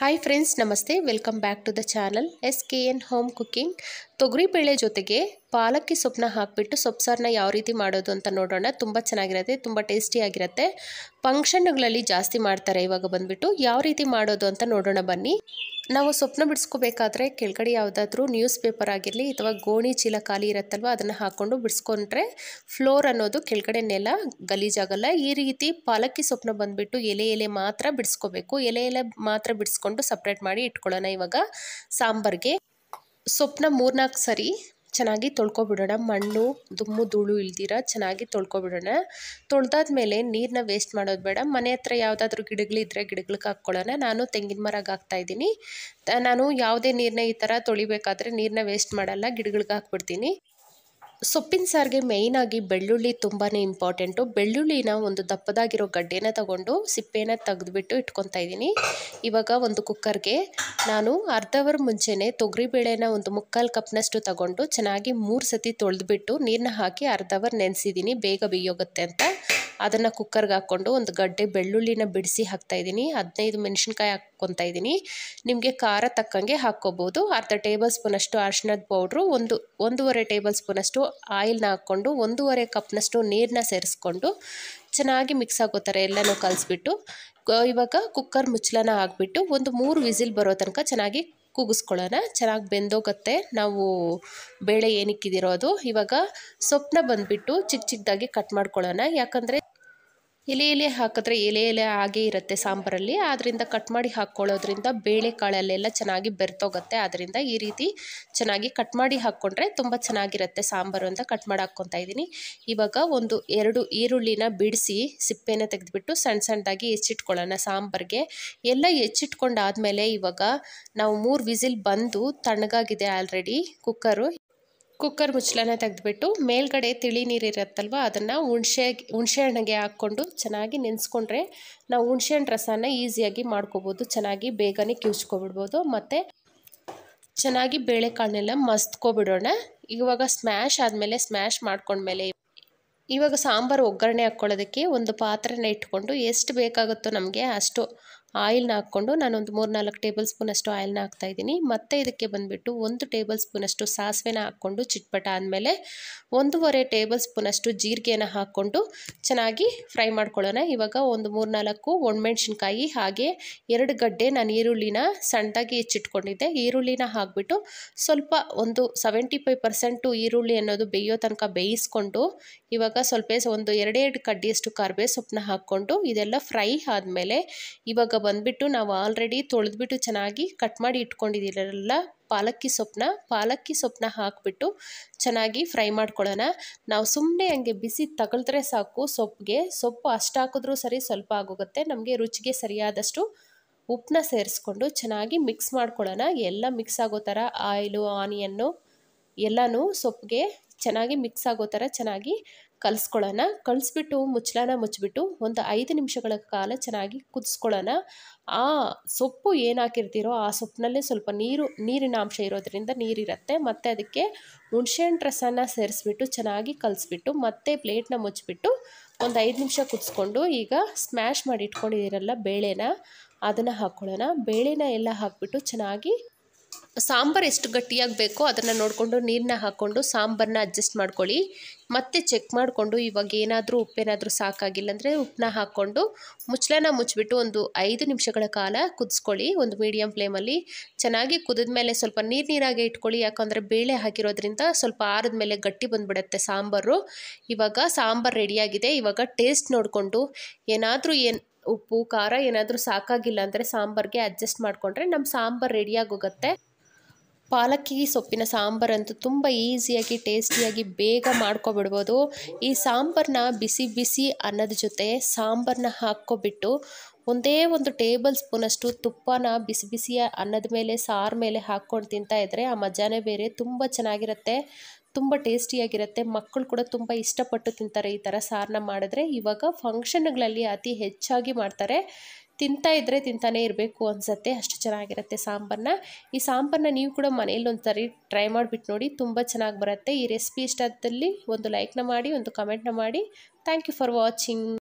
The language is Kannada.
ಹಾಯ್ ಫ್ರೆಂಡ್ಸ್ ನಮಸ್ತೆ welcome back to the channel S K N home cooking ತೊಗರಿಬೇಳೆ ಜೊತೆಗೆ ಪಾಲಕ್ಕಿ ಸೊಪ್ಪನ್ನ ಹಾಕಿಬಿಟ್ಟು ಸೊಪ್ಪು ಯಾವ ರೀತಿ ಮಾಡೋದು ಅಂತ ನೋಡೋಣ ತುಂಬ ಚೆನ್ನಾಗಿರುತ್ತೆ ತುಂಬ ಟೇಸ್ಟಿಯಾಗಿರುತ್ತೆ ಫಂಕ್ಷನ್ಗಳಲ್ಲಿ ಜಾಸ್ತಿ ಮಾಡ್ತಾರೆ ಇವಾಗ ಬಂದುಬಿಟ್ಟು ಯಾವ ರೀತಿ ಮಾಡೋದು ಅಂತ ನೋಡೋಣ ಬನ್ನಿ ನಾವು ಸ್ವಪ್ನ ಬಿಡಿಸ್ಕೋಬೇಕಾದ್ರೆ ಕೆಳಗಡೆ ಯಾವುದಾದ್ರೂ ನ್ಯೂಸ್ ಪೇಪರ್ ಆಗಿರಲಿ ಅಥವಾ ಗೋಣಿ ಚೀಲ ಖಾಲಿ ಇರುತ್ತಲ್ವ ಅದನ್ನು ಹಾಕ್ಕೊಂಡು ಬಿಡಿಸ್ಕೊಂಡ್ರೆ ಫ್ಲೋರ್ ಅನ್ನೋದು ಕೆಳಗಡೆ ನೆಲ ಗಲೀಜಾಗಲ್ಲ ಈ ರೀತಿ ಪಾಲಕ್ಕಿ ಸೊಪ್ಪನ್ನ ಬಂದುಬಿಟ್ಟು ಎಲೆ ಎಲೆ ಮಾತ್ರ ಬಿಡಿಸ್ಕೋಬೇಕು ಎಲೆ ಎಲೆ ಮಾತ್ರ ಬಿಡಿಸ್ಕೊಂಡು ಸಪ್ರೇಟ್ ಮಾಡಿ ಇಟ್ಕೊಳ್ಳೋಣ ಇವಾಗ ಸಾಂಬಾರ್ಗೆ ಸೊಪ್ಪನ್ನ ಮೂರ್ನಾಲ್ಕು ಸರಿ ಚೆನ್ನಾಗಿ ತೊಳ್ಕೊಬಿಡೋಣ ಮಣ್ಣು ದುಮ್ಮು ಧೂಳು ಇಲ್ದಿರ ಚೆನ್ನಾಗಿ ತೊಳ್ಕೊಬಿಡೋಣ ತೊಳೆದಾದ್ಮೇಲೆ ನೀರನ್ನ ವೇಸ್ಟ್ ಮಾಡೋದು ಬೇಡ ಮನೆ ಹತ್ರ ಯಾವುದಾದ್ರೂ ಗಿಡಗಳಿದ್ರೆ ಗಿಡಗಳಿಗೆ ಹಾಕ್ಕೊಳ್ಳೋಣ ನಾನು ತೆಂಗಿನ ಮರಗೆ ಹಾಕ್ತಾಯಿದ್ದೀನಿ ನಾನು ಯಾವುದೇ ನೀರನ್ನ ಈ ಥರ ತೊಳಿಬೇಕಾದ್ರೆ ನೀರನ್ನ ವೇಸ್ಟ್ ಮಾಡಲ್ಲ ಗಿಡಗಳಿಗೆ ಹಾಕ್ಬಿಡ್ತೀನಿ ಸೊಪ್ಪಿನ ಸಾರಿಗೆ ಮೇಯ್ನಾಗಿ ಬೆಳ್ಳುಳ್ಳಿ ತುಂಬಾ ಇಂಪಾರ್ಟೆಂಟು ಬೆಳ್ಳುಳ್ಳಿನ ಒಂದು ದಪ್ಪದಾಗಿರೋ ಗಡ್ಡೆನ ತಗೊಂಡು ಸಿಪ್ಪೆನ ತೆಗೆದುಬಿಟ್ಟು ಇಟ್ಕೊತಾ ಇದ್ದೀನಿ ಇವಾಗ ಒಂದು ಕುಕ್ಕರ್ಗೆ ನಾನು ಅರ್ಧ ಅವರ್ ಮುಂಚೆನೇ ತೊಗರಿಬೇಳೆನ ಒಂದು ಮುಕ್ಕಾಲು ಕಪ್ನಷ್ಟು ತಗೊಂಡು ಚೆನ್ನಾಗಿ ಮೂರು ಸತಿ ತೊಳೆದುಬಿಟ್ಟು ನೀರನ್ನ ಹಾಕಿ ಅರ್ಧ ಅವರ್ ನೆನೆಸಿದ್ದೀನಿ ಬೇಗ ಬೇಯೋಗುತ್ತೆ ಅಂತ ಅದನ್ನು ಕುಕ್ಕರ್ಗೆ ಹಾಕ್ಕೊಂಡು ಒಂದು ಗಡ್ಡೆ ಬೆಳ್ಳುಳ್ಳಿನ ಬಿಡಿಸಿ ಇದ್ದೀನಿ ಹದಿನೈದು ಮೆಣಸಿನ್ಕಾಯಿ ಹಾಕ್ಕೊತಾ ಇದ್ದೀನಿ ನಿಮಗೆ ಖಾರ ತಕ್ಕಂಗೆ ಹಾಕ್ಕೋಬೋದು ಅರ್ಧ ಟೇಬಲ್ ಸ್ಪೂನಷ್ಟು ಅರಿಶಿನದ ಪೌಡ್ರು ಒಂದು ಒಂದೂವರೆ ಟೇಬಲ್ ಸ್ಪೂನಷ್ಟು ಆಯಿಲ್ನ ಹಾಕ್ಕೊಂಡು ಒಂದೂವರೆ ಕಪ್ನಷ್ಟು ನೀರನ್ನ ಸೇರಿಸ್ಕೊಂಡು ಚೆನ್ನಾಗಿ ಮಿಕ್ಸ್ ಆಗೋ ಥರ ಎಲ್ಲನೂ ಕಲಿಸ್ಬಿಟ್ಟು ಇವಾಗ ಕುಕ್ಕರ್ ಮುಚ್ಚಲನ ಹಾಕ್ಬಿಟ್ಟು ಒಂದು ಮೂರು ವಿಸಿಲ್ ಬರೋ ತನಕ ಚೆನ್ನಾಗಿ ಕೂಗಿಸ್ಕೊಳ್ಳೋಣ ಚೆನ್ನಾಗಿ ಬೆಂದೋಗತ್ತೆ ನಾವು ಬೇಳೆ ಏನಿಕ್ಕಿದಿರೋದು ಇವಾಗ ಸೊಪ್ಪನ್ನ ಬಂದುಬಿಟ್ಟು ಚಿಕ್ಕ ಚಿಕ್ಕದಾಗಿ ಕಟ್ ಮಾಡ್ಕೊಳ್ಳೋಣ ಯಾಕಂದರೆ ಎಲೆ ಎಲೆ ಹಾಕಿದ್ರೆ ಎಲೆ ಎಲೆ ಹಾಗೆ ಇರುತ್ತೆ ಸಾಂಬಾರಲ್ಲಿ ಆದ್ದರಿಂದ ಕಟ್ ಮಾಡಿ ಹಾಕ್ಕೊಳ್ಳೋದ್ರಿಂದ ಬೇಳೆ ಕಾಳಲ್ಲೆಲ್ಲ ಚೆನ್ನಾಗಿ ಬೆರ್ತೋಗುತ್ತೆ ಆದ್ದರಿಂದ ಈ ರೀತಿ ಚೆನ್ನಾಗಿ ಕಟ್ ಮಾಡಿ ಹಾಕ್ಕೊಂಡ್ರೆ ತುಂಬ ಚೆನ್ನಾಗಿರುತ್ತೆ ಸಾಂಬಾರು ಅಂತ ಕಟ್ ಮಾಡಿ ಹಾಕ್ಕೊತಾ ಇದ್ದೀನಿ ಇವಾಗ ಒಂದು ಎರಡು ಈರುಳ್ಳಿನ ಬಿಡಿಸಿ ಸಿಪ್ಪೆನ ತೆಗೆದುಬಿಟ್ಟು ಸಣ್ಣ ಸಣ್ಣದಾಗಿ ಹೆಚ್ಚಿಟ್ಕೊಳ್ಳೋಣ ಸಾಂಬಾರಿಗೆ ಎಲ್ಲ ಹೆಚ್ಚಿಟ್ಕೊಂಡಾದಮೇಲೆ ಇವಾಗ ನಾವು ಮೂರು ವಿಸಿಲ್ ಬಂದು ತಣ್ಣಗಾಗಿದೆ ಆಲ್ರೆಡಿ ಕುಕ್ಕರು ಕುಕ್ಕರ್ ಮುಚ್ಚಳನ ತೆಗೆದುಬಿಟ್ಟು ಮೇಲ್ಗಡೆ ತಿಳಿ ಇರುತ್ತಲ್ವ ಅದನ್ನು ಹುಣಸೆ ಹುಣಸೆ ಹಣ್ಣಿಗೆ ಹಾಕ್ಕೊಂಡು ಚೆನ್ನಾಗಿ ನೆನೆಸ್ಕೊಂಡ್ರೆ ನಾವು ಹುಣಸೆಹಣ್ಣು ರಸನ ಈಸಿಯಾಗಿ ಮಾಡ್ಕೋಬೋದು ಚೆನ್ನಾಗಿ ಬೇಗನೆ ಕಿವುಚ್ಕೊಬಿಡ್ಬೋದು ಮತ್ತು ಚೆನ್ನಾಗಿ ಬೇಳೆಕಾಳನ್ನೆಲ್ಲ ಮಸ್ತ್ಕೊಬಿಡೋಣ ಇವಾಗ ಸ್ಮ್ಯಾಶ್ ಆದಮೇಲೆ ಸ್ಮ್ಯಾಶ್ ಮಾಡ್ಕೊಂಡ್ಮೇಲೆ ಇವಾಗ ಸಾಂಬಾರು ಒಗ್ಗರಣೆ ಹಾಕ್ಕೊಳ್ಳೋದಕ್ಕೆ ಒಂದು ಪಾತ್ರೆನ ಇಟ್ಕೊಂಡು ಎಷ್ಟು ಬೇಕಾಗುತ್ತೋ ನಮಗೆ ಅಷ್ಟು ಆಯಿಲ್ನ ಹಾಕ್ಕೊಂಡು ನಾನೊಂದು ಮೂರು ನಾಲ್ಕು ಟೇಬಲ್ ಸ್ಪೂನಷ್ಟು ಆಯಿಲ್ನ ಇದ್ದೀನಿ ಮತ್ತೆ ಇದಕ್ಕೆ ಬಂದುಬಿಟ್ಟು ಒಂದು ಟೇಬಲ್ ಸ್ಪೂನಷ್ಟು ಸಾಸಿವೆನ ಹಾಕ್ಕೊಂಡು ಚಿಟ್ಪಟ ಆದಮೇಲೆ ಒಂದೂವರೆ ಟೇಬಲ್ ಸ್ಪೂನಷ್ಟು ಜೀರಿಗೆನ ಹಾಕ್ಕೊಂಡು ಚೆನ್ನಾಗಿ ಫ್ರೈ ಮಾಡ್ಕೊಳ್ಳೋಣ ಇವಾಗ ಒಂದು ಮೂರು ನಾಲ್ಕು ಒಣಮೆಣ್ಸಿನ್ಕಾಯಿ ಹಾಗೆ ಎರಡು ಗಡ್ಡೆ ನಾನು ಈರುಳ್ಳಿನ ಸಣ್ಣದಾಗಿ ಹೆಚ್ಚಿಟ್ಕೊಂಡಿದ್ದೆ ಈರುಳ್ಳಿನ ಹಾಕ್ಬಿಟ್ಟು ಸ್ವಲ್ಪ ಒಂದು ಸೆವೆಂಟಿ ಫೈವ್ ಪರ್ಸೆಂಟು ಈರುಳ್ಳಿ ಅನ್ನೋದು ಬೇಯೋ ತನಕ ಬೇಯಿಸ್ಕೊಂಡು ಇವಾಗ ಸ್ವಲ್ಪ ಒಂದು ಎರಡೆರಡು ಕಡ್ಡಿಯಷ್ಟು ಕರ್ಬೇ ಸೊಪ್ಪನ್ನ ಹಾಕ್ಕೊಂಡು ಇದೆಲ್ಲ ಫ್ರೈ ಆದಮೇಲೆ ಇವಾಗ ಬಂದುಬಿಟ್ಟು ನಾವು ಆಲ್ರೆಡಿ ತೊಳೆದ್ಬಿಟ್ಟು ಚೆನ್ನಾಗಿ ಕಟ್ ಮಾಡಿ ಇಟ್ಕೊಂಡಿದ್ದೀರಲ್ಲ ಪಾಲಕ್ಕಿ ಸೊಪ್ಪನ್ನ ಪಾಲಕ್ಕಿ ಸೊಪ್ಪನ್ನ ಹಾಕಿಬಿಟ್ಟು ಚೆನ್ನಾಗಿ ಫ್ರೈ ಮಾಡ್ಕೊಳ್ಳೋಣ ನಾವು ಸುಮ್ಮನೆ ಹಂಗೆ ಬಿಸಿ ತಗಲ್ತ್ರೆ ಸಾಕು ಸೊಪ್ಪಿಗೆ ಸೊಪ್ಪು ಅಷ್ಟು ಹಾಕಿದ್ರೂ ಸರಿ ಸ್ವಲ್ಪ ಆಗೋಗುತ್ತೆ ನಮಗೆ ರುಚಿಗೆ ಸರಿಯಾದಷ್ಟು ಉಪ್ಪನ್ನ ಸೇರಿಸ್ಕೊಂಡು ಚೆನ್ನಾಗಿ ಮಿಕ್ಸ್ ಮಾಡ್ಕೊಳ್ಳೋಣ ಎಲ್ಲ ಮಿಕ್ಸ್ ಆಗೋ ಥರ ಆಯಿಲು ಆನಿಯನ್ನು ಎಲ್ಲನೂ ಸೊಪ್ಪಿಗೆ ಚೆನ್ನಾಗಿ ಮಿಕ್ಸ್ ಆಗೋ ಥರ ಚೆನ್ನಾಗಿ ಕಲಿಸ್ಕೊಳ್ಳೋಣ ಕಲಿಸ್ಬಿಟ್ಟು ಮುಚ್ಚಳನ ಮುಚ್ಚಿಬಿಟ್ಟು ಒಂದು ಐದು ನಿಮಿಷಗಳ ಕಾಲ ಚೆನ್ನಾಗಿ ಕುದಿಸ್ಕೊಳ್ಳೋಣ ಆ ಸೊಪ್ಪು ಏನು ಹಾಕಿರ್ತೀರೋ ಆ ಸೊಪ್ಪಿನಲ್ಲೇ ಸ್ವಲ್ಪ ನೀರು ನೀರಿನ ಅಂಶ ಇರೋದ್ರಿಂದ ನೀರಿರುತ್ತೆ ಮತ್ತು ಅದಕ್ಕೆ ಹುಣಸೆಹಣ್ಣು ರಸನ ಸೇರಿಸ್ಬಿಟ್ಟು ಚೆನ್ನಾಗಿ ಕಲಿಸ್ಬಿಟ್ಟು ಮತ್ತೆ ಪ್ಲೇಟ್ನ ಮುಚ್ಚಿಬಿಟ್ಟು ಒಂದು ಐದು ನಿಮಿಷ ಕುದಿಸ್ಕೊಂಡು ಈಗ ಸ್ಮ್ಯಾಶ್ ಮಾಡಿ ಇಟ್ಕೊಂಡಿದ್ದೀರಲ್ಲ ಬೇಳೆನ ಅದನ್ನು ಹಾಕ್ಕೊಳ್ಳೋಣ ಬೇಳೆನ ಎಲ್ಲ ಹಾಕ್ಬಿಟ್ಟು ಚೆನ್ನಾಗಿ ಸಾಂಬಾರು ಎಷ್ಟು ಗಟ್ಟಿಯಾಗಿ ಬೇಕೋ ಅದನ್ನು ನೋಡಿಕೊಂಡು ನೀರನ್ನ ಹಾಕ್ಕೊಂಡು ಸಾಂಬಾರನ್ನ ಅಡ್ಜಸ್ಟ್ ಮಾಡ್ಕೊಳ್ಳಿ ಮತ್ತೆ ಚೆಕ್ ಮಾಡಿಕೊಂಡು ಇವಾಗ ಏನಾದರೂ ಉಪ್ಪೇನಾದರೂ ಸಾಕಾಗಿಲ್ಲ ಅಂದರೆ ಉಪ್ಪನ್ನ ಹಾಕ್ಕೊಂಡು ಮುಚ್ಚಳನ ಮುಚ್ಚಿಬಿಟ್ಟು ಒಂದು ಐದು ನಿಮಿಷಗಳ ಕಾಲ ಕುದಿಸ್ಕೊಳ್ಳಿ ಒಂದು ಮೀಡಿಯಂ ಫ್ಲೇಮಲ್ಲಿ ಚೆನ್ನಾಗಿ ಕುದಿದ ಮೇಲೆ ಸ್ವಲ್ಪ ನೀರು ನೀರಾಗಿ ಇಟ್ಕೊಳ್ಳಿ ಯಾಕಂದರೆ ಬೇಳೆ ಹಾಕಿರೋದ್ರಿಂದ ಸ್ವಲ್ಪ ಆರದ ಮೇಲೆ ಗಟ್ಟಿ ಬಂದುಬಿಡತ್ತೆ ಸಾಂಬಾರು ಇವಾಗ ಸಾಂಬಾರು ರೆಡಿಯಾಗಿದೆ ಇವಾಗ ಟೇಸ್ಟ್ ನೋಡಿಕೊಂಡು ಏನಾದರೂ ಏನು ಉಪ್ಪು ಖಾರ ಏನಾದರೂ ಸಾಕಾಗಿಲ್ಲ ಅಂದರೆ ಸಾಂಬಾರಿಗೆ ಅಡ್ಜಸ್ಟ್ ಮಾಡಿಕೊಂಡ್ರೆ ನಮ್ಮ ಸಾಂಬಾರು ರೆಡಿಯಾಗಿ ಪಾಲಕ್ಕಿ ಸೊಪ್ಪಿನ ಸಾಂಬಾರಂತೂ ತುಂಬ ಈಸಿಯಾಗಿ ಟೇಸ್ಟಿಯಾಗಿ ಬೇಗ ಮಾಡ್ಕೊಬಿಡ್ಬೋದು ಈ ಸಾಂಬಾರನ್ನ ಬಿಸಿ ಬಿಸಿ ಅನ್ನದ ಜೊತೆ ಸಾಂಬಾರನ್ನ ಹಾಕ್ಕೊಬಿಟ್ಟು ಒಂದೇ ಒಂದು ಟೇಬಲ್ ಸ್ಪೂನಷ್ಟು ತುಪ್ಪನ ಬಿಸಿ ಬಿಸಿ ಅನ್ನದ ಮೇಲೆ ಸಾರು ಮೇಲೆ ಹಾಕ್ಕೊಂಡು ತಿಂತಾ ಇದ್ದರೆ ಆ ಮಜಾನೇ ಬೇರೆ ತುಂಬ ಚೆನ್ನಾಗಿರುತ್ತೆ ತುಂಬ ಟೇಸ್ಟಿಯಾಗಿರುತ್ತೆ ಮಕ್ಕಳು ಕೂಡ ತುಂಬ ಇಷ್ಟಪಟ್ಟು ತಿಂತಾರೆ ಈ ಥರ ಸಾರನ್ನ ಮಾಡಿದ್ರೆ ಇವಾಗ ಫಂಕ್ಷನ್ಗಳಲ್ಲಿ ಅತಿ ಹೆಚ್ಚಾಗಿ ಮಾಡ್ತಾರೆ ತಿಂತಾ ಇದ್ದರೆ ತಿಂತಾನೇ ಇರಬೇಕು ಅನಿಸುತ್ತೆ ಅಷ್ಟು ಚೆನ್ನಾಗಿರುತ್ತೆ ಸಾಂಬಾರನ್ನ ಈ ಸಾಂಬಾರನ್ನ ನೀವು ಕೂಡ ಮನೇಲಿ ಒಂದು ಸರಿ ಟ್ರೈ ಮಾಡಿಬಿಟ್ಟು ನೋಡಿ ತುಂಬ ಚೆನ್ನಾಗಿ ಬರುತ್ತೆ ಈ ರೆಸಿಪಿ ಇಷ್ಟ ಆದಲ್ಲಿ ಒಂದು ಲೈಕ್ನ ಮಾಡಿ ಒಂದು ಕಮೆಂಟ್ನ ಮಾಡಿ ಥ್ಯಾಂಕ್ ಯು ಫಾರ್ ವಾಚಿಂಗ್